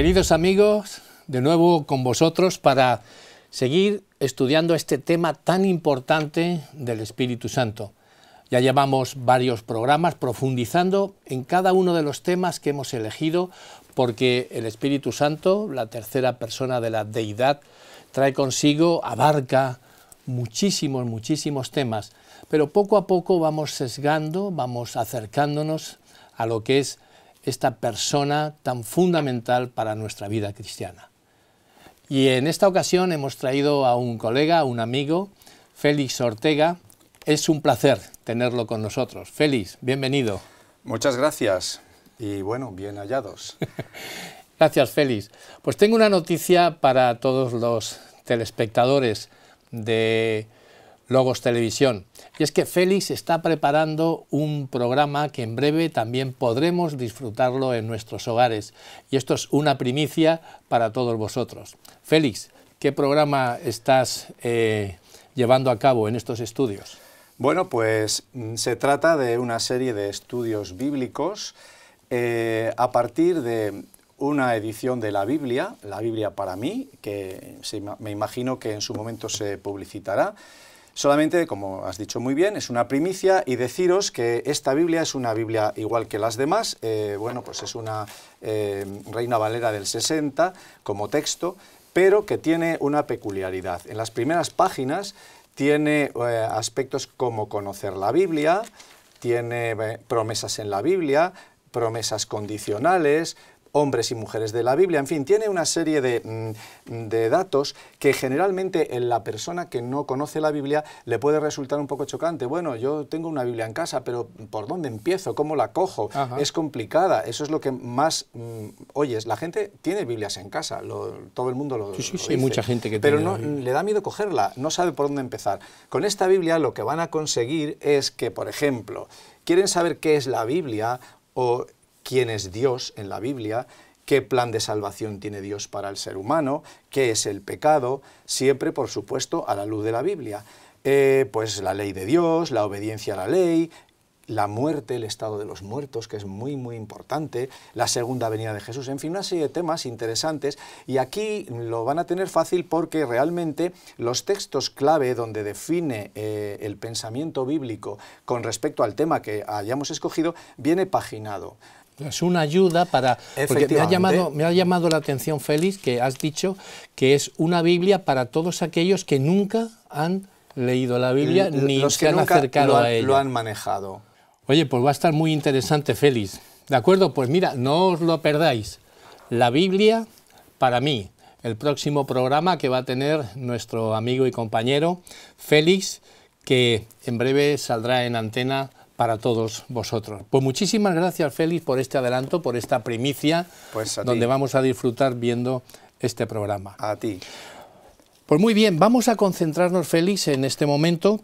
Queridos amigos, de nuevo con vosotros para seguir estudiando este tema tan importante del Espíritu Santo. Ya llevamos varios programas profundizando en cada uno de los temas que hemos elegido porque el Espíritu Santo, la tercera persona de la deidad, trae consigo, abarca muchísimos, muchísimos temas, pero poco a poco vamos sesgando, vamos acercándonos a lo que es esta persona tan fundamental para nuestra vida cristiana. Y en esta ocasión hemos traído a un colega, un amigo, Félix Ortega. Es un placer tenerlo con nosotros. Félix, bienvenido. Muchas gracias y bueno, bien hallados. gracias, Félix. Pues tengo una noticia para todos los telespectadores de Logos Televisión. Y es que Félix está preparando un programa que en breve también podremos disfrutarlo en nuestros hogares. Y esto es una primicia para todos vosotros. Félix, ¿qué programa estás eh, llevando a cabo en estos estudios? Bueno, pues mm, se trata de una serie de estudios bíblicos eh, a partir de una edición de la Biblia, la Biblia para mí, que me imagino que en su momento se publicitará. Solamente, como has dicho muy bien, es una primicia y deciros que esta Biblia es una Biblia igual que las demás. Eh, bueno, pues es una eh, Reina Valera del 60 como texto, pero que tiene una peculiaridad. En las primeras páginas tiene eh, aspectos como conocer la Biblia, tiene promesas en la Biblia, promesas condicionales, hombres y mujeres de la Biblia, en fin, tiene una serie mm, de, datos que generalmente en la persona que no conoce la Biblia le puede resultar un poco chocante. Bueno, yo tengo una Biblia en casa, pero ¿por dónde empiezo? ¿Cómo la cojo? Es complicada, eso es lo que más mm, Oye, oyes. La gente tiene Biblias en casa, todo el mundo lo, sí, sí, mucha gente que Pero no, le da miedo cogerla, no sabe por dónde empezar. Con esta Biblia lo que van a conseguir es que, por ejemplo, quieren saber qué es la Biblia o quién es Dios en la Biblia, qué plan de salvación tiene Dios para el ser humano, qué es el pecado, siempre, por supuesto, a la luz de la Biblia. Eh, pues la ley de Dios, la obediencia a la ley, la muerte, el estado de los muertos, que es muy, muy importante, la segunda venida de Jesús, en fin, una serie de temas interesantes. Y aquí lo van a tener fácil porque realmente los textos clave donde define eh, el pensamiento bíblico con respecto al tema que hayamos escogido viene paginado es una ayuda para... Porque me ha, llamado, me ha llamado la atención, Félix, que has dicho que es una Biblia para todos aquellos que nunca han leído la Biblia ni se han acercado a ella. Lo han manejado. Oye, pues va a estar muy interesante, Félix. ¿De acuerdo? Pues mira, no os lo perdáis. La Biblia para mí. El próximo programa que va a tener nuestro amigo y compañero Félix, que en breve saldrá en antena para todos vosotros. Pues muchísimas gracias, Félix, por este adelanto, por esta primicia, pues donde vamos a disfrutar viendo este programa. A ti. Pues muy bien, vamos a concentrarnos, Félix, en este momento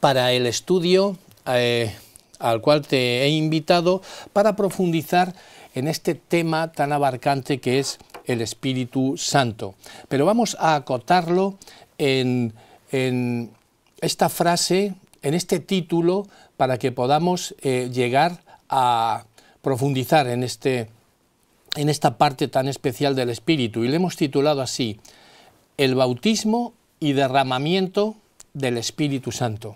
para el estudio eh, al cual te he invitado para profundizar en este tema tan abarcante que es el Espíritu Santo. Pero vamos a acotarlo en, en esta frase en este título para que podamos eh, llegar a profundizar este, en, esta parte tan especial del Espíritu. Y le hemos titulado así, El bautismo y derramamiento del Espíritu Santo.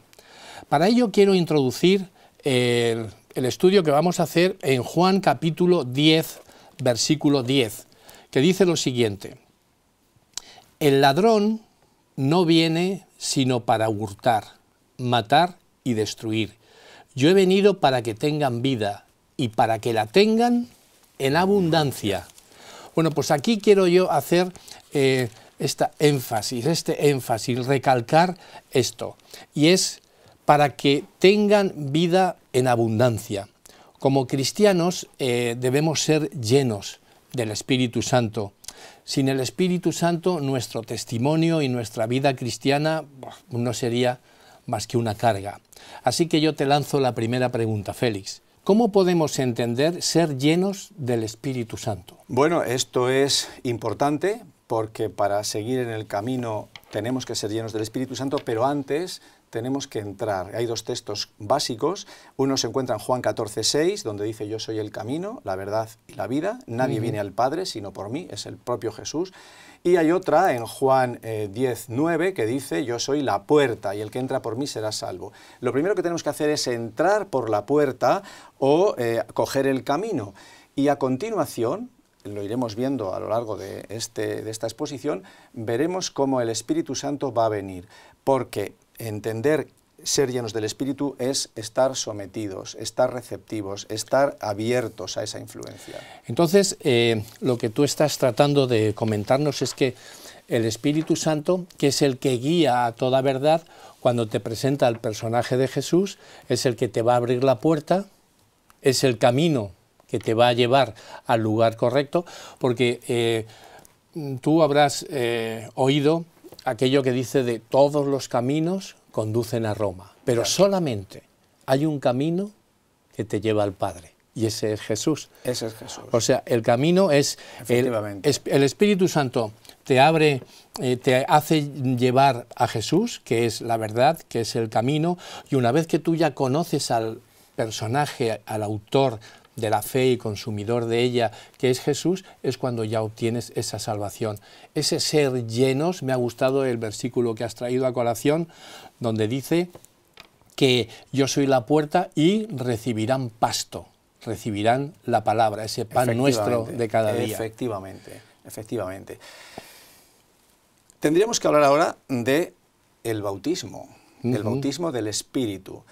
Para ello quiero introducir eh, el, el estudio que vamos a hacer en Juan capítulo 10, versículo 10, que dice lo siguiente, El ladrón no viene sino para hurtar matar y destruir. Yo he venido para que tengan vida y para que la tengan en abundancia. Bueno, pues aquí quiero yo hacer eh, esta énfasis, este énfasis, recalcar esto. Y es para que tengan vida en abundancia. Como cristianos eh, debemos ser llenos del Espíritu Santo. Sin el Espíritu Santo nuestro testimonio y nuestra vida cristiana no sería más que una carga. Así que yo te lanzo la primera pregunta, Félix. ¿Cómo podemos entender ser llenos del Espíritu Santo? Bueno, esto es importante porque para seguir en el camino tenemos que ser llenos del Espíritu Santo, pero antes tenemos que entrar. Hay dos textos básicos. Uno se encuentra en Juan 14, 6, donde dice, yo soy el camino, la verdad y la vida. Nadie viene al Padre sino por mí, es el propio Jesús. Y hay otra en Juan 10, eh, 9, que dice, yo soy la puerta y el que entra por mí será salvo. Lo primero que tenemos que hacer es entrar por la puerta o eh, coger el camino. Y a continuación, lo iremos viendo a lo largo de, este, de esta exposición, veremos cómo el Espíritu Santo va a venir. Porque entender ser llenos del Espíritu es estar sometidos, estar receptivos, estar abiertos a esa influencia. Entonces, eh, lo que tú estás tratando de comentarnos es que el Espíritu Santo, que es el que guía a toda verdad, cuando te presenta al personaje de Jesús, es el que te va a abrir la puerta, es el camino que te va a llevar al lugar correcto, porque eh, tú habrás eh, oído aquello que dice de todos los caminos conducen a Roma, pero solamente hay un camino que te lleva al Padre. Y ese es Jesús. Ese es Jesús. O sea, el camino es... El, Espíritu Santo te abre, eh, te hace llevar a Jesús, que es la verdad, que es el camino, y una vez que tú ya conoces al personaje, al autor de la fe y consumidor de ella, que es Jesús, es cuando ya obtienes esa salvación. Ese ser llenos, me ha gustado el versículo que has traído a colación, donde dice que yo soy la puerta y recibirán pasto, recibirán la palabra, ese pan nuestro de cada día. Efectivamente, efectivamente. Tendríamos que hablar ahora de el bautismo, el bautismo del Espíritu.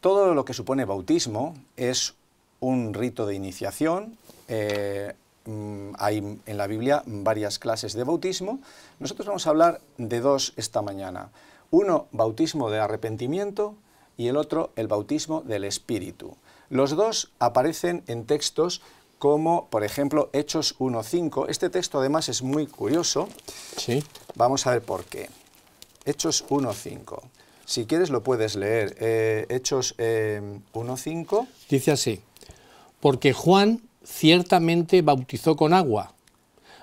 Todo lo que supone bautismo es un rito de iniciación. Eh, mm, hay en la Biblia varias clases de bautismo. Nosotros vamos a hablar de dos esta mañana. Uno, bautismo de arrepentimiento y el otro, el bautismo del Espíritu. Los dos aparecen en textos como, por ejemplo, Hechos 1.5. Este texto además es muy curioso. Sí. Vamos a ver por qué. Hechos 1.5. Si quieres lo puedes leer. Eh, Hechos 1.5. Eh, Dice así. Porque Juan ciertamente bautizó con agua,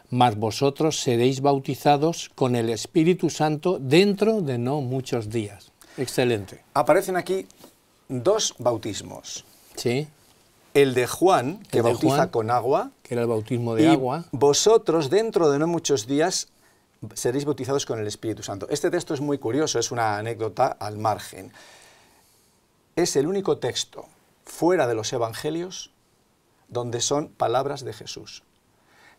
mas vosotros seréis bautizados con el Espíritu Santo dentro de no muchos días. Excelente. Aparecen aquí dos bautismos. Sí. El de Juan, que bautiza con agua. Que era el bautismo de y agua. Vosotros, dentro de no muchos días, seréis bautizados con el Espíritu Santo. Este texto es muy curioso, es una anécdota al margen. Es el único texto fuera de los evangelios donde son palabras de Jesús.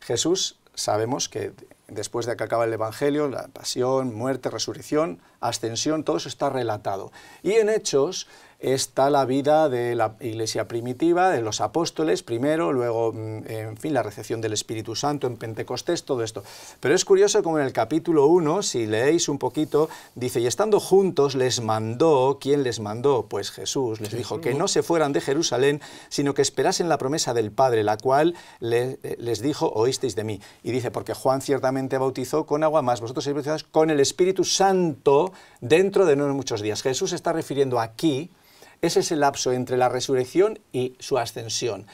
Jesús sabemos que después de que acaba el Evangelio, la pasión, muerte, resurrección, ascensión, todo eso está relatado. Y en Hechos está la vida de la iglesia primitiva, de los apóstoles primero, luego, mm, en fin, la recepción del Espíritu Santo en Pentecostés, todo esto. Pero es curioso como en el capítulo 1, si leéis un poquito, dice, y estando juntos les mandó, ¿quién les mandó? Pues Jesús les dijo que no se fueran de Jerusalén, sino que esperasen la promesa del Padre, la cual eh, les dijo, oísteis de mí. Y dice, porque Juan ciertamente te bautizó con agua, más vosotros seréis bautizados con el Espíritu Santo dentro de no muchos días. Jesús está refiriendo aquí, ese es el lapso entre la resurrección y su ascensión,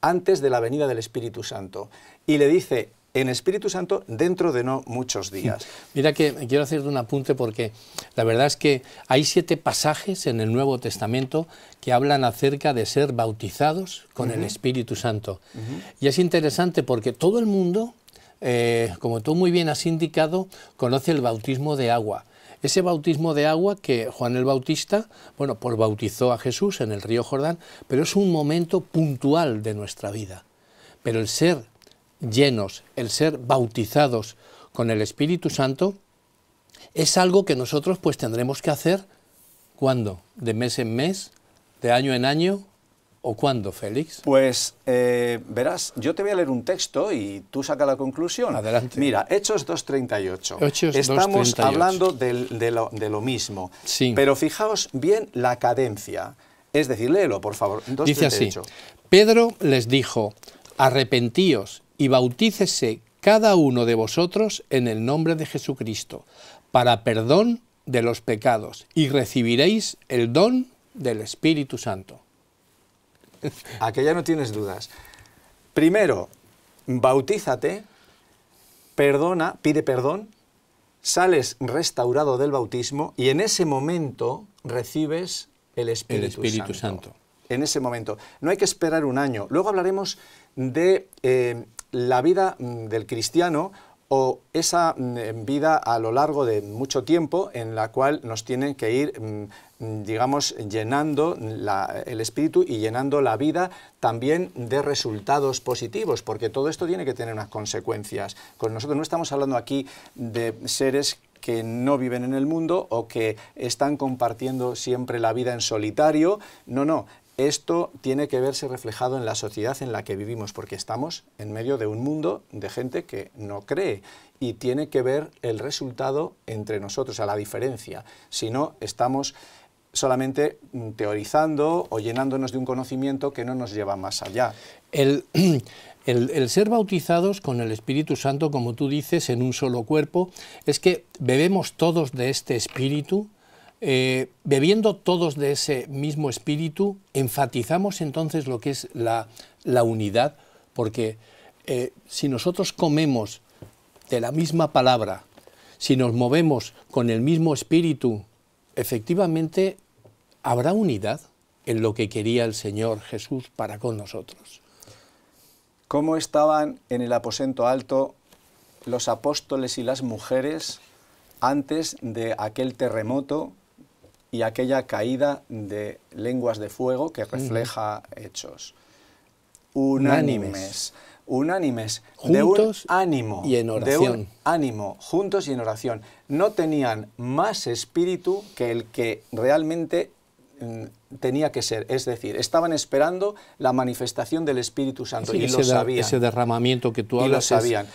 antes de la venida del Espíritu Santo. Y le dice, en Espíritu Santo dentro de no muchos días. Mira que quiero hacerte un apunte porque la verdad es que hay siete pasajes en el Nuevo Testamento que hablan acerca de ser bautizados con el Espíritu Santo. Y es interesante porque todo el mundo eh, como tú muy bien has indicado, conoce el bautismo de agua. Ese bautismo de agua que Juan el Bautista, bueno, pues bautizó a Jesús en el río Jordán, pero es un momento puntual de nuestra vida. Pero el ser llenos, el ser bautizados con el Espíritu Santo, es algo que nosotros pues tendremos que hacer cuando, de mes en mes, de año en año, o cuándo, Félix? Pues eh, verás, yo te voy a leer un texto y tú saca la conclusión. Adelante. Mira, Hechos 2.38. Estamos hablando de, lo, mismo. Sí. Pero fijaos bien la cadencia. Es decir, léelo, por favor. Dice así, Pedro les dijo, arrepentíos y bautícese cada uno de vosotros en el nombre de Jesucristo, para perdón de los pecados, y recibiréis el don del Espíritu Santo. ya no tienes dudas. Primero, bautízate, perdona, pide perdón, sales restaurado del bautismo y en ese momento recibes el Espíritu, Santo. En ese momento. No hay que esperar un año. Luego hablaremos de eh, la vida mm, del cristiano o esa mm, vida a lo largo de mucho tiempo en la cual nos tienen que ir, mm, digamos, llenando el espíritu y llenando la vida también de resultados positivos, porque todo esto tiene que tener unas consecuencias. Con nosotros no estamos hablando aquí de seres que no viven en el mundo o que están compartiendo siempre la vida en solitario. No, no, esto tiene que verse reflejado en la sociedad en la que vivimos, porque estamos en medio de un mundo de gente que no cree y tiene que ver el resultado entre nosotros, a la diferencia. Si no, estamos solamente mm, teorizando o llenándonos de un conocimiento que no nos lleva más allá. El, ser bautizados con el Espíritu Santo, como tú dices, en un solo cuerpo, es que bebemos todos de este Espíritu, eh, bebiendo todos de ese mismo espíritu, enfatizamos entonces lo que es la, unidad, porque eh, si nosotros comemos de la misma palabra, si nos movemos con el mismo espíritu, efectivamente habrá unidad en lo que quería el Señor Jesús para con nosotros. ¿Cómo estaban en el aposento alto los apóstoles y las mujeres antes de aquel terremoto y aquella caída de lenguas de fuego que refleja hechos. Unánimes. Unánimes. de un ánimo. Y en oración. ánimo, juntos y en oración. No tenían más espíritu que el que realmente mm, tenía que ser, es decir, estaban esperando la manifestación del Espíritu Santo y lo sabían. ese derramamiento que tú hablas. Y lo sabían.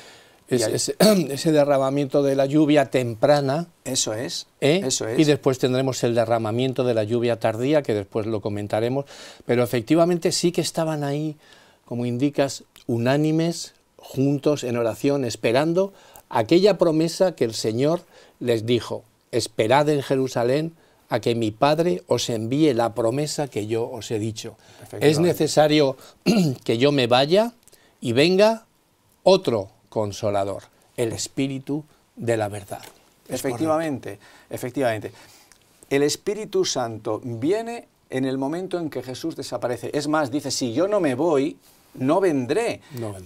ese, derramamiento de la lluvia temprana. Eso es, ¿eh? eso es. Y después tendremos el derramamiento de la lluvia tardía, que después lo comentaremos. Pero efectivamente sí que estaban ahí, como indicas, unánimes, juntos en oración, esperando aquella promesa que el Señor les dijo, esperad en Jerusalén a que mi Padre os envíe la promesa que yo os he dicho. Es necesario que yo me vaya y venga otro consolador, el espíritu de la verdad. Efectivamente, efectivamente. El Espíritu Santo viene en el momento en que Jesús desaparece. Es más, dice, si yo no me voy, no vendré.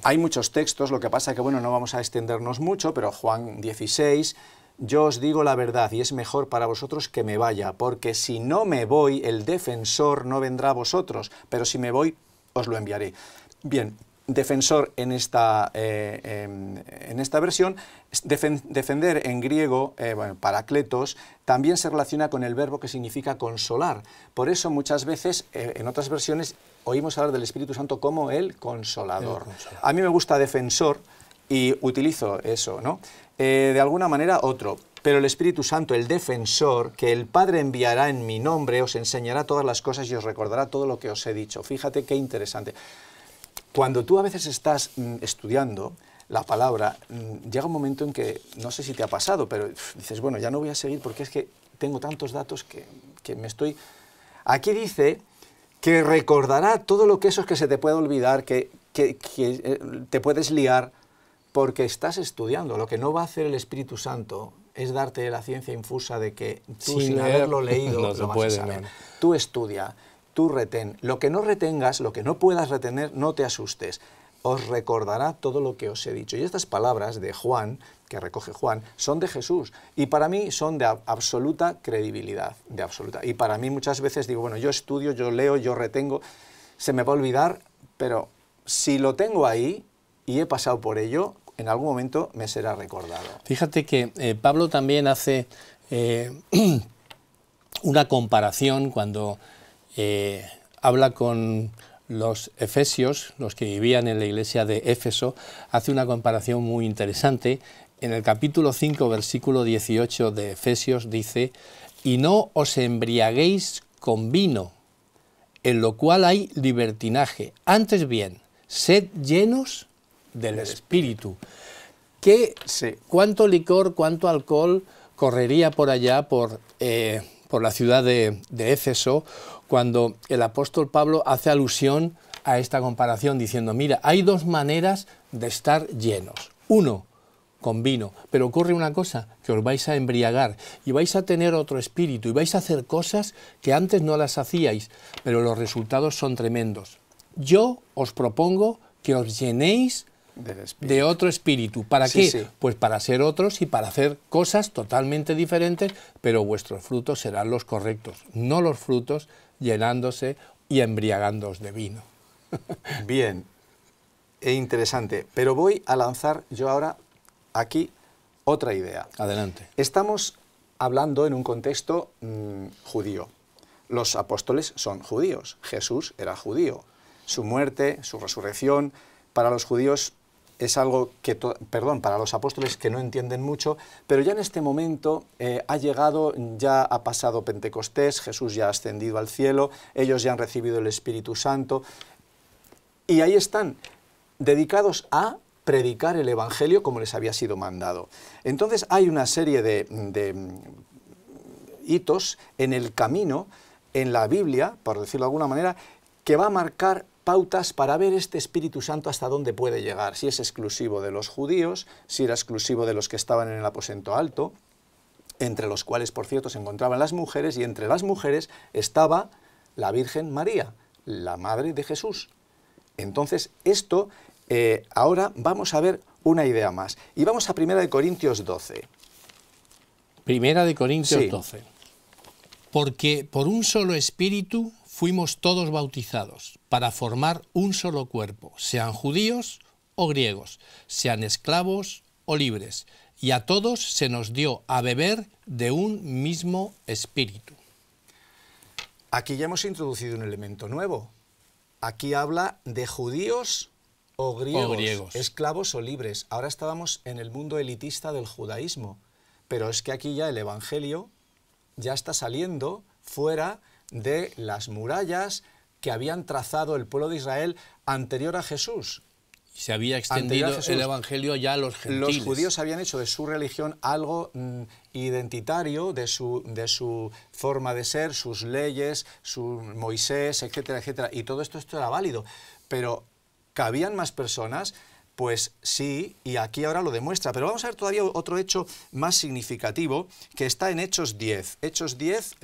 Hay muchos textos, lo que pasa que, bueno, no vamos a extendernos mucho, pero Juan 16, yo os digo la verdad y es mejor para vosotros que me vaya, porque si no me voy, el defensor no vendrá a vosotros, pero si me voy, os lo enviaré. Bien, defensor en esta, eh, em, en esta versión. defender en griego, eh, paracletos, también se relaciona con el verbo que significa consolar. Por eso muchas veces eh, en otras versiones oímos hablar del Espíritu Santo como el consolador. El consolador. A mí me gusta defensor y utilizo eso, ¿no? de alguna manera otro pero el Espíritu Santo, el defensor, que el Padre enviará en mi nombre, os enseñará todas las cosas y os recordará todo lo que os he dicho. Fíjate qué interesante. Cuando tú a veces estás mm, estudiando la palabra, mm, llega un momento en que, no sé si te ha pasado, pero dices, bueno, ya no voy a seguir porque es que tengo tantos datos que, me estoy... Aquí dice que recordará todo lo que eso es que se te puede olvidar, que, eh, te puedes liar, porque estás estudiando. Lo que no va a hacer el Espíritu Santo es darte la ciencia infusa de que tú, sin, haberlo leído, lo vas a saber. Tú estudia tú retén. Lo que no retengas, lo que no puedas retener, no te asustes. Os recordará todo lo que os he dicho. Y estas palabras de Juan, que recoge Juan, son de Jesús. Y para mí son de absoluta credibilidad, de absoluta. Y para mí muchas veces digo, bueno, yo estudio, yo leo, yo retengo, se me va a olvidar, pero si lo tengo ahí y he pasado por ello, en algún momento me será recordado. Fíjate que eh, Pablo también hace eh, una comparación cuando eh, habla con los efesios, los que vivían en la iglesia de Éfeso, hace una comparación muy interesante. En el capítulo 5, versículo 18 de Efesios dice, y no os embriaguéis con vino, en lo cual hay libertinaje. Antes bien, sed llenos del Espíritu. ¿Qué, ¿Cuánto licor, cuánto alcohol correría por allá, por, eh, por la ciudad de, de Éfeso? cuando el apóstol Pablo hace alusión a esta comparación diciendo, mira, hay dos maneras de estar llenos. Uno, con vino, pero ocurre una cosa, que os vais a embriagar y vais a tener otro espíritu y vais a hacer cosas que antes no las hacíais, pero los resultados son tremendos. Yo os propongo que os llenéis de otro espíritu. ¿Para qué? Pues para ser otros y para hacer cosas totalmente diferentes, pero vuestros frutos serán los correctos, no los frutos llenándose y embriagándose de vino. Bien, e interesante. Pero voy a lanzar yo ahora aquí otra idea. Adelante. Estamos hablando en un contexto mm, judío. Los apóstoles son judíos. Jesús era judío. Su muerte, su resurrección, para los judíos es algo que, perdón, para los apóstoles que no entienden mucho, pero ya en este momento eh, ha llegado, ya ha pasado Pentecostés, Jesús ya ha ascendido al cielo, ellos ya han recibido el Espíritu Santo, y ahí están, dedicados a predicar el Evangelio como les había sido mandado. Entonces hay una serie de, de hitos en el camino, en la Biblia, por decirlo de alguna manera, que va a marcar pautas para ver este Espíritu Santo hasta dónde puede llegar, si es exclusivo de los judíos, si era exclusivo de los que estaban en el aposento alto, entre los cuales, por cierto, se encontraban las mujeres, y entre las mujeres estaba la Virgen María, la Madre de Jesús. Entonces, esto, eh, ahora vamos a ver una idea más. Y vamos a Primera de Corintios 12. Primera de Corintios 12. Porque por un solo espíritu fuimos todos bautizados para formar un solo cuerpo, sean judíos o griegos, sean esclavos o libres, y a todos se nos dio a beber de un mismo espíritu. Aquí ya hemos introducido un elemento nuevo. Aquí habla de judíos o griegos, esclavos o libres. Ahora estábamos en el mundo elitista del judaísmo, pero es que aquí ya el Evangelio ya está saliendo fuera de las murallas que habían trazado el pueblo de Israel anterior a Jesús. Se había extendido el Evangelio ya a los gentiles. Los judíos habían hecho de su religión algo mm, identitario, de su, de su forma de ser, sus leyes, su Moisés, etcétera, etcétera. Y todo esto, esto era válido. Pero cabían más personas, pues sí, y aquí ahora lo demuestra. Pero vamos a ver todavía otro hecho más significativo que está en Hechos 10. Hechos 10,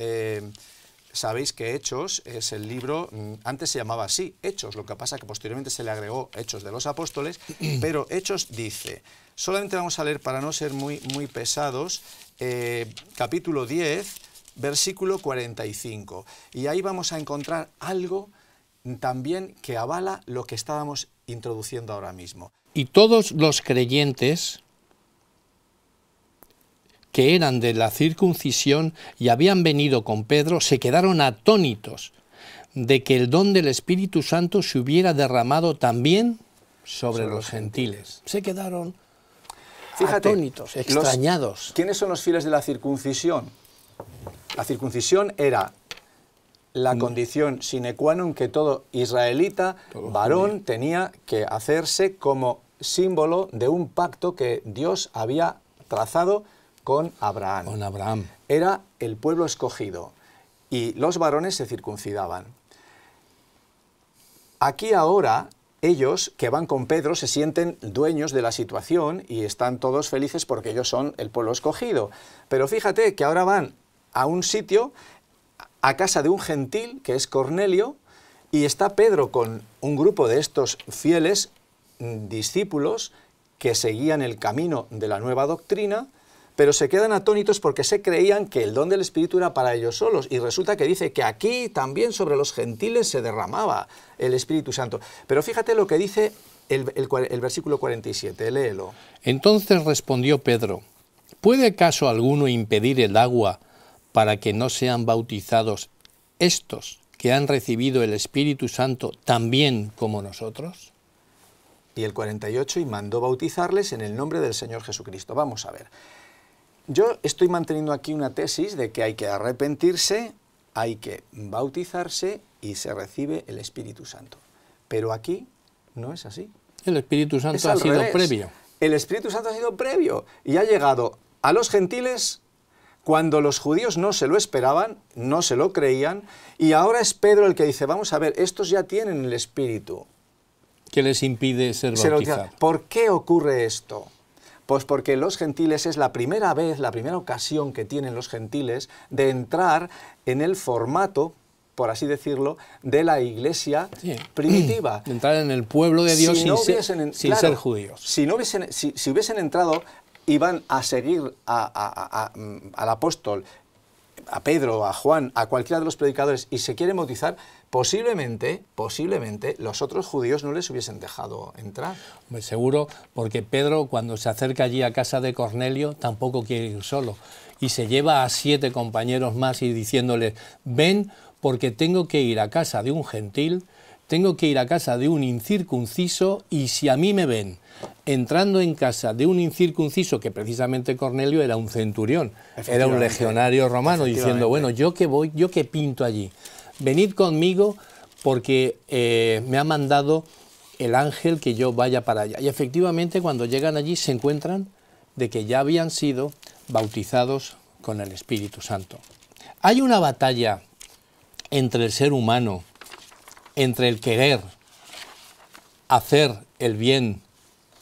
sabéis que Hechos es el libro, mm, antes se llamaba así, Hechos, lo que pasa que posteriormente se le agregó Hechos de los Apóstoles, pero Hechos dice, solamente vamos a leer para no ser muy, muy pesados, eh, capítulo 10, versículo 45, y ahí vamos a encontrar algo también que avala lo que estábamos introduciendo ahora mismo. Y todos los creyentes que eran de la circuncisión y habían venido con Pedro, se quedaron atónitos de que el don del Espíritu Santo se hubiera derramado también sobre, los gentiles. Se quedaron Fíjate, atónitos, extrañados. ¿Quiénes son los fieles de la circuncisión? La circuncisión era la mm. condición sine qua non que todo israelita, varón, tenía que hacerse como símbolo de un pacto que Dios había trazado con Abraham. Abraham. Era el pueblo escogido y los varones se circuncidaban. Aquí ahora ellos que van con Pedro se sienten dueños de la situación y están todos felices porque ellos son el pueblo escogido. Pero fíjate que ahora van a un sitio, a casa de un gentil, que es Cornelio, y está Pedro con un grupo de estos fieles mm, discípulos que seguían el camino de la nueva doctrina, pero se quedan atónitos porque se creían que el don del Espíritu era para ellos solos. Y resulta que dice que aquí también sobre los gentiles se derramaba el Espíritu Santo. Pero fíjate lo que dice el, versículo 47, léelo. Entonces respondió Pedro, ¿puede acaso alguno impedir el agua para que no sean bautizados estos que han recibido el Espíritu Santo también como nosotros? Y el 48, y mandó bautizarles en el nombre del Señor Jesucristo. Vamos a ver. Yo estoy manteniendo aquí una tesis de que hay que arrepentirse, hay que bautizarse y se recibe el Espíritu Santo. Pero aquí no es así. El Espíritu Santo ha sido previo. El Espíritu Santo ha sido previo y ha llegado a los gentiles cuando los judíos no se lo esperaban, no se lo creían, y ahora es Pedro el que dice, vamos a ver, estos ya tienen el Espíritu. ¿Qué les impide ser bautizados? ¿Por qué ocurre esto? Pues porque los gentiles es la primera vez, la primera ocasión que tienen los gentiles de entrar en el formato por así decirlo, de la iglesia primitiva. entrar en el pueblo de Dios sin, ser judíos. Si, no hubiesen, si, hubiesen entrado iban a seguir mm, al apóstol a Pedro, a Juan, a cualquiera de los predicadores y se quiere motizar, posiblemente, posiblemente los otros judíos no les hubiesen dejado entrar. me seguro, porque Pedro cuando se acerca allí a casa de Cornelio tampoco quiere ir solo y se lleva a siete compañeros más y diciéndoles, ven porque tengo que ir a casa de un gentil, tengo que ir a casa de un incircunciso y si a mí me ven entrando en casa de un incircunciso, que precisamente Cornelio era un centurión, era un legionario romano, diciendo, bueno, yo que voy, yo que pinto allí, venid conmigo porque eh, me ha mandado el ángel que yo vaya para allá. Y efectivamente cuando llegan allí se encuentran de que ya habían sido bautizados con el Espíritu Santo. Hay una batalla entre el ser humano, entre el querer hacer el bien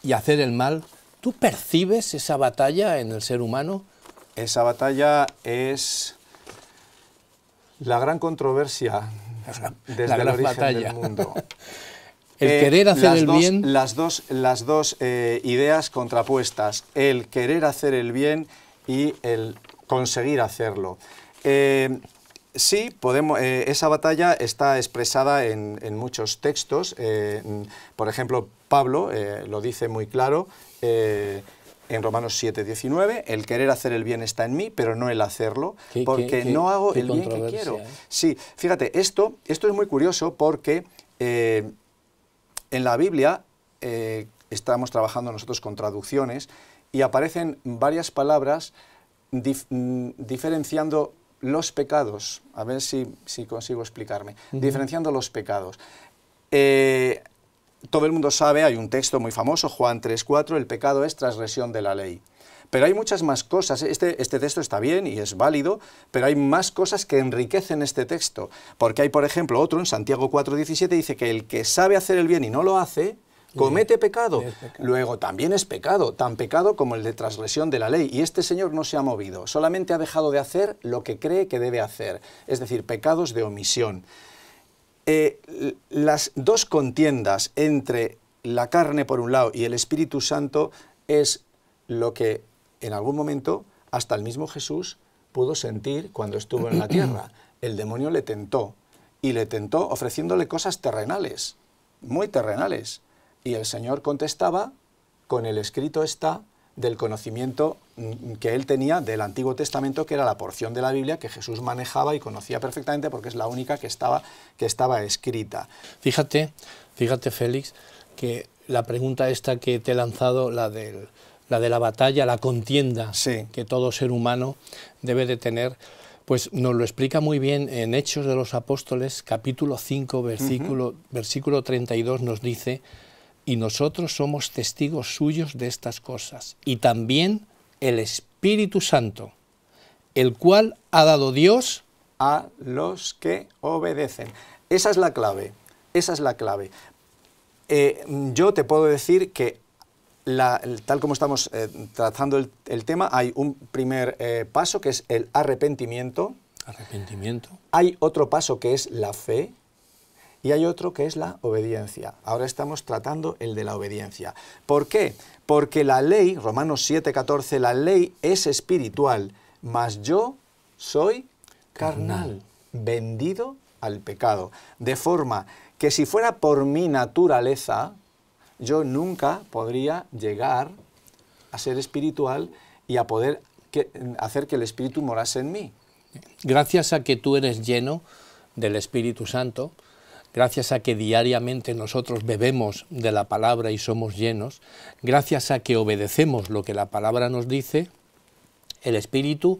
y hacer el mal, ¿tú percibes esa batalla en el ser humano? Esa batalla es la gran controversia desde la el origen batalla. del mundo. el querer eh, hacer el bien... Las dos, eh, ideas contrapuestas, el querer hacer el bien y el conseguir hacerlo. Eh, sí, podemos, esa batalla está expresada en, muchos textos. por ejemplo, Pablo eh, lo dice muy claro eh, en Romanos 7, 19, el querer hacer el bien está en mí, pero no el hacerlo, porque no hago el bien que quiero. ¿eh? Sí, fíjate, esto, esto es muy curioso porque en la Biblia estamos trabajando nosotros con traducciones y aparecen varias palabras mm, diferenciando los pecados, a ver si, si consigo explicarme, diferenciando los pecados todo el mundo sabe, hay un texto muy famoso, Juan 3.4, el pecado es transgresión de la ley. Pero hay muchas más cosas. Este, este, texto está bien y es válido, pero hay más cosas que enriquecen este texto. Porque hay, por ejemplo, otro en Santiago 4.17 dice que el que sabe hacer el bien y no lo hace, comete pecado. pecado. Luego también es pecado, tan pecado como el de transgresión de la ley. Y este señor no se ha movido, solamente ha dejado de hacer lo que cree que debe hacer, es decir, pecados de omisión. Eh, las dos contiendas entre la carne por un lado y el Espíritu Santo es lo que en algún momento hasta el mismo Jesús pudo sentir cuando estuvo en la tierra. El demonio le tentó y le tentó ofreciéndole cosas terrenales, muy terrenales. Y el Señor contestaba, con el escrito está, del conocimiento mm, que él tenía del Antiguo Testamento, que era la porción de la Biblia que Jesús manejaba y conocía perfectamente porque es la única que estaba, que estaba escrita. Fíjate, fíjate Félix, que la pregunta esta que te he lanzado, la la de la batalla, la contienda que todo ser humano debe de tener, pues nos lo explica muy bien en Hechos de los Apóstoles, capítulo 5, versículo, versículo 32, nos dice, y nosotros somos testigos suyos de estas cosas, y también el Espíritu Santo, el cual ha dado Dios a los que obedecen. Esa es la clave, esa es la clave. Eh, yo te puedo decir que tal como estamos eh, tratando el, tema, hay un primer eh, paso que es el arrepentimiento. Arrepentimiento. Hay otro paso que es la fe y hay otro que es la obediencia. Ahora estamos tratando el de la obediencia. ¿Por qué? Porque la ley, Romanos 7:14, la ley es espiritual, mas yo soy carnal, vendido al pecado. De forma que si fuera por mi naturaleza, yo nunca podría llegar a ser espiritual y a poder hacer que el Espíritu morase en mí. Gracias a que tú eres lleno del Espíritu Santo, gracias a que diariamente nosotros bebemos de la palabra y somos llenos, gracias a que obedecemos lo que la palabra nos dice, el Espíritu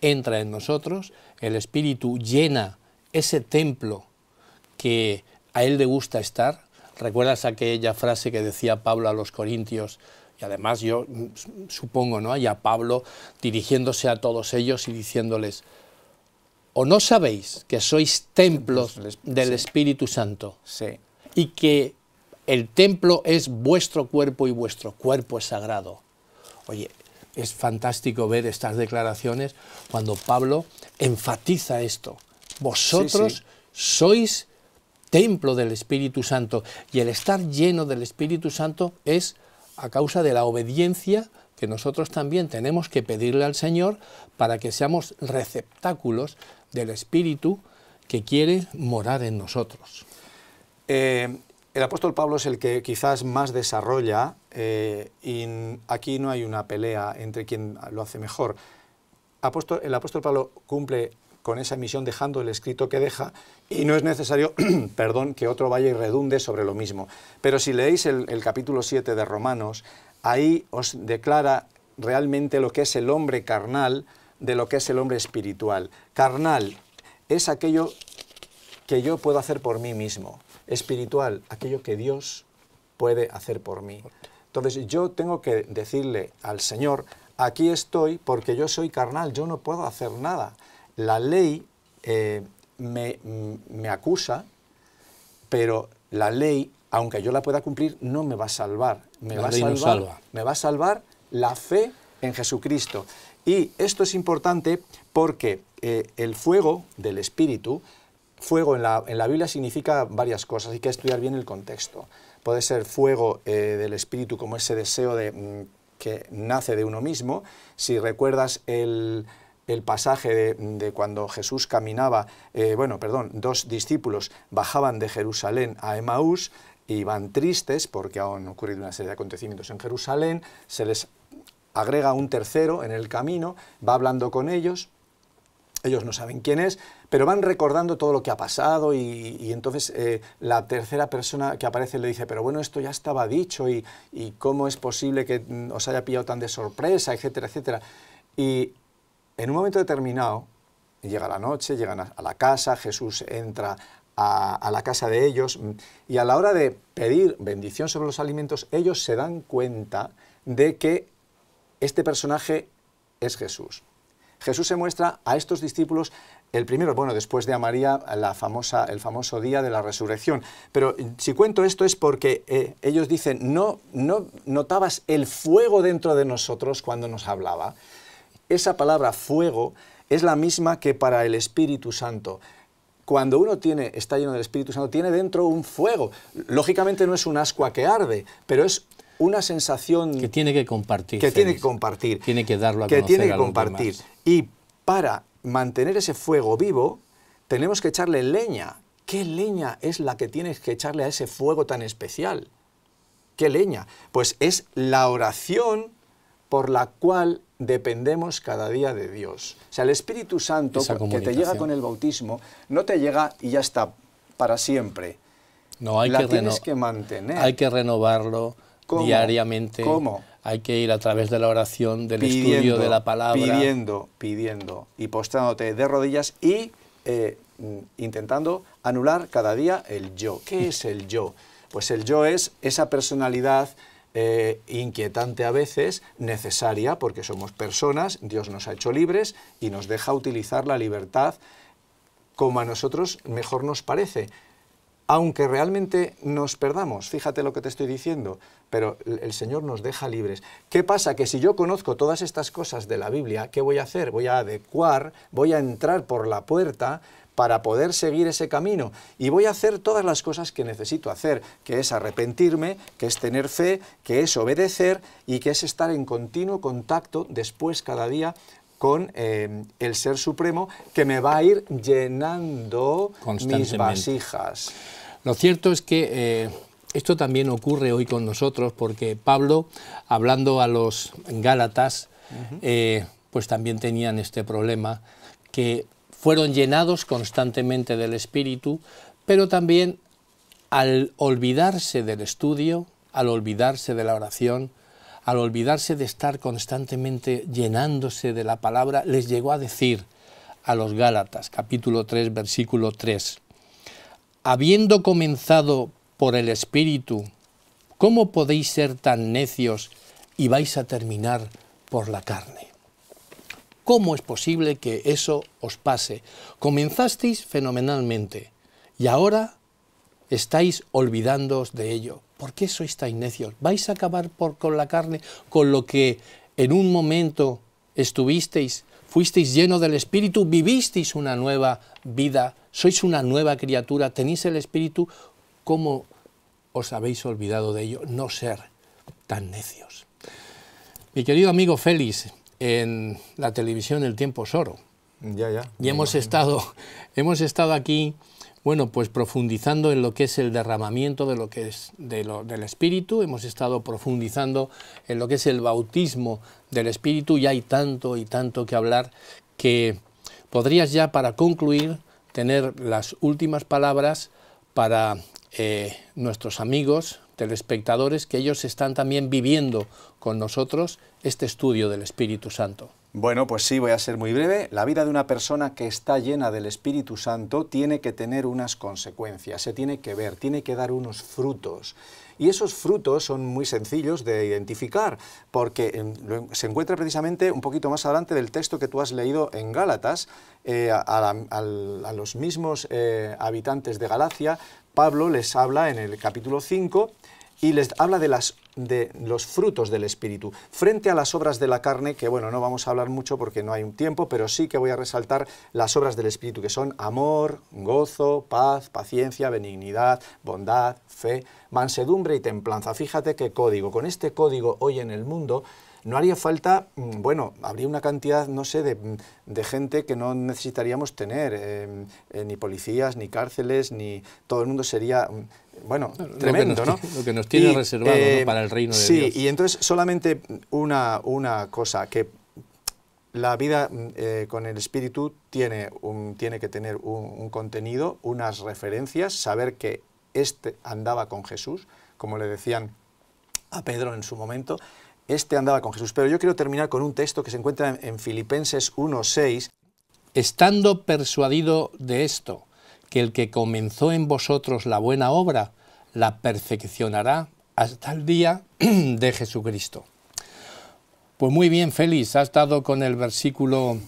entra en nosotros, el Espíritu llena ese templo que a Él le gusta estar. ¿Recuerdas aquella frase que decía Pablo a los Corintios? Y además yo supongo, ¿no? Y a Pablo dirigiéndose a todos ellos y diciéndoles, ¿O no sabéis que sois templos del Espíritu Santo? Y que el templo es vuestro cuerpo y vuestro cuerpo es sagrado. Oye, es fantástico ver estas declaraciones cuando Pablo enfatiza esto. Vosotros sois templo del Espíritu Santo y el estar lleno del Espíritu Santo es a causa de la obediencia que nosotros también tenemos que pedirle al Señor para que seamos receptáculos del Espíritu que quiere morar en nosotros. Eh, el apóstol Pablo es el que quizás más desarrolla eh, y aquí no hay una pelea entre quien lo hace mejor. el apóstol Pablo cumple con esa misión dejando el escrito que deja y no es necesario, perdón, que otro vaya y redunde sobre lo mismo. Pero si leéis el, el capítulo 7 de Romanos, ahí os declara realmente lo que es el hombre carnal de lo que es el hombre espiritual. Carnal es aquello que yo puedo hacer por mí mismo. Espiritual, aquello que Dios puede hacer por mí. Entonces yo tengo que decirle al Señor, aquí estoy porque yo soy carnal, yo no puedo hacer nada. La ley eh, me acusa, pero la ley, aunque yo la pueda cumplir, no me va a salvar me va, a salvar, me va a salvar la fe en Jesucristo. Y esto es importante porque eh, el fuego del Espíritu, fuego en la, Biblia significa varias cosas, hay que estudiar bien el contexto. Puede ser fuego eh, del Espíritu como ese deseo de, mm, que nace de uno mismo. Si recuerdas el, pasaje de, cuando Jesús caminaba, eh, bueno, perdón, dos discípulos bajaban de Jerusalén a Emaús, y van tristes porque han ocurrido una serie de acontecimientos en Jerusalén, se les agrega un tercero en el camino, va hablando con ellos, ellos no saben quién es, pero van recordando todo lo que ha pasado y, entonces eh, la tercera persona que aparece le dice, pero bueno, esto ya estaba dicho y, y cómo es posible que mm, os haya pillado tan de sorpresa, etcétera, etcétera. Y en un momento determinado, llega la noche, llegan a, la casa, Jesús entra a, la casa de ellos y a la hora de pedir bendición sobre los alimentos, ellos se dan cuenta de que este personaje es Jesús. Jesús se muestra a estos discípulos el primero, bueno, después de a María, la el famoso día de la resurrección. Pero si cuento esto es porque eh, ellos dicen, no, no notabas el fuego dentro de nosotros cuando nos hablaba. Esa palabra fuego es la misma que para el Espíritu Santo cuando uno tiene, está lleno del Espíritu Santo, tiene dentro un fuego. Lógicamente no es un ascua que arde, pero es una sensación... Que tiene que compartir. Que tiene que compartir. Tiene que darlo a Que tiene que compartir. Y para mantener ese fuego vivo, tenemos que echarle leña. ¿Qué leña es la que tienes que echarle a ese fuego tan especial? ¿Qué leña? Pues es la oración por la cual dependemos cada día de Dios. O sea, el Espíritu Santo que te llega con el bautismo no te llega y ya está para siempre. No, hay que tienes que mantener. Hay que renovarlo diariamente. ¿Cómo? Hay que ir a través de la oración, del estudio de la palabra. Pidiendo, pidiendo y postrándote de rodillas y eh, mm, intentando anular cada día el yo. ¿Qué es el yo? Pues el yo es esa personalidad eh, inquietante a veces, necesaria, porque somos personas, Dios nos ha hecho libres y nos deja utilizar la libertad como a nosotros mejor nos parece, aunque realmente nos perdamos. Fíjate lo que te estoy diciendo, pero el Señor nos deja libres. ¿Qué pasa? Que si yo conozco todas estas cosas de la Biblia, ¿qué voy a hacer? Voy a adecuar, voy a entrar por la puerta para poder seguir ese camino. Y voy a hacer todas las cosas que necesito hacer, que es arrepentirme, que es tener fe, que es obedecer y que es estar en continuo contacto después cada día con eh, el Ser Supremo que me va a ir llenando mis vasijas. Lo cierto es que eh, esto también ocurre hoy con nosotros porque Pablo, hablando a los Gálatas, eh, pues también tenían este problema que fueron llenados constantemente del Espíritu, pero también al olvidarse del estudio, al olvidarse de la oración, al olvidarse de estar constantemente llenándose de la palabra, les llegó a decir a los Gálatas, capítulo 3, versículo 3, habiendo comenzado por el Espíritu, ¿cómo podéis ser tan necios y vais a terminar por la carne? ¿Cómo es posible que eso os pase? Comenzasteis fenomenalmente y ahora estáis olvidándoos de ello. ¿Por qué sois tan necios? ¿Vais a acabar por, con la carne, con lo que en un momento estuvisteis, fuisteis lleno del Espíritu, vivisteis una nueva vida, sois una nueva criatura, tenéis el Espíritu? ¿Cómo os habéis olvidado de ello? No ser tan necios. Mi querido amigo Félix, en la televisión El tiempo Soro. Ya, ya. Y hemos estado, hemos estado aquí, bueno, pues profundizando en lo que es el derramamiento de lo que es del Espíritu, hemos estado profundizando en lo que es el bautismo del Espíritu y hay tanto y tanto que hablar que podrías ya para concluir tener las últimas palabras para eh, nuestros amigos, telespectadores que ellos están también viviendo con nosotros este estudio del Espíritu Santo. Bueno, pues sí, voy a ser muy breve. La vida de una persona que está llena del Espíritu Santo tiene que tener unas consecuencias, se tiene que ver, tiene que dar unos frutos. Y esos frutos son muy sencillos de identificar, porque em, se encuentra precisamente un poquito más adelante del texto que tú has leído en Gálatas, eh, a, los mismos eh, habitantes de Galacia Pablo les habla en el capítulo 5 y les habla de, las, de los frutos del Espíritu, frente a las obras de la carne, que bueno, no vamos a hablar mucho porque no hay un tiempo, pero sí que voy a resaltar las obras del Espíritu, que son amor, gozo, paz, paciencia, benignidad, bondad, fe, mansedumbre y templanza. Fíjate qué código. Con este código hoy en el mundo no haría falta, mm, bueno, habría una cantidad, no sé, de, de gente que no necesitaríamos tener, eh, eh, ni policías, ni cárceles, ni todo el mundo sería mm, bueno, tremendo, ¿no? Lo que nos tiene reservado eh, para el reino de sí, Dios. Sí, y entonces solamente una, una cosa, que la vida mm, con el espíritu tiene, tiene que tener un, un, contenido, unas referencias, saber que éste andaba con Jesús, como le decían a Pedro en su momento, este andaba con Jesús. Pero yo quiero terminar con un texto que se encuentra en, Filipenses 1.6. Estando persuadido de esto, que el que comenzó en vosotros la buena obra, la perfeccionará hasta el día de Jesucristo. Pues muy bien, Félix, ha estado con el versículo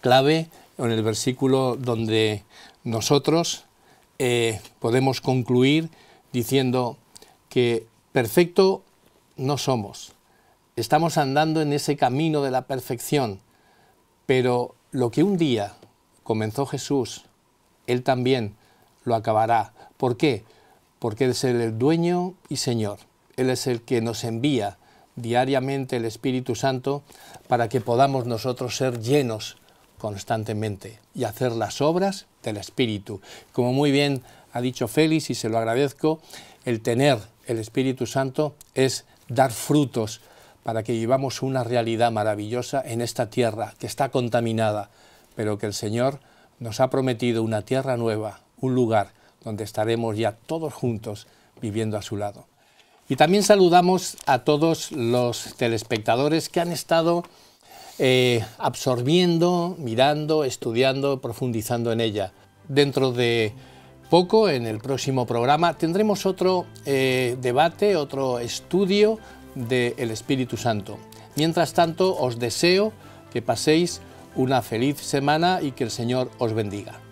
clave, en el versículo donde nosotros eh, podemos concluir diciendo que perfecto no somos. Estamos andando en ese camino de la perfección, pero lo que un día comenzó Jesús, Él también lo acabará. ¿Por qué? Porque Él es el dueño y Señor. Él es el que nos envía diariamente el Espíritu Santo para que podamos nosotros ser llenos constantemente y hacer las obras del Espíritu. Como muy bien ha dicho Félix, y se lo agradezco, el tener el Espíritu Santo es dar frutos para que vivamos una realidad maravillosa en esta tierra que está contaminada, pero que el Señor nos ha prometido una tierra nueva, un lugar donde estaremos ya todos juntos viviendo a su lado. Y también saludamos a todos los telespectadores que han estado eh, absorbiendo, mirando, estudiando, profundizando en ella. Dentro de poco. En el próximo programa tendremos otro eh, debate, otro estudio del Espíritu Santo. Mientras tanto, os deseo que paséis una feliz semana y que el Señor os bendiga.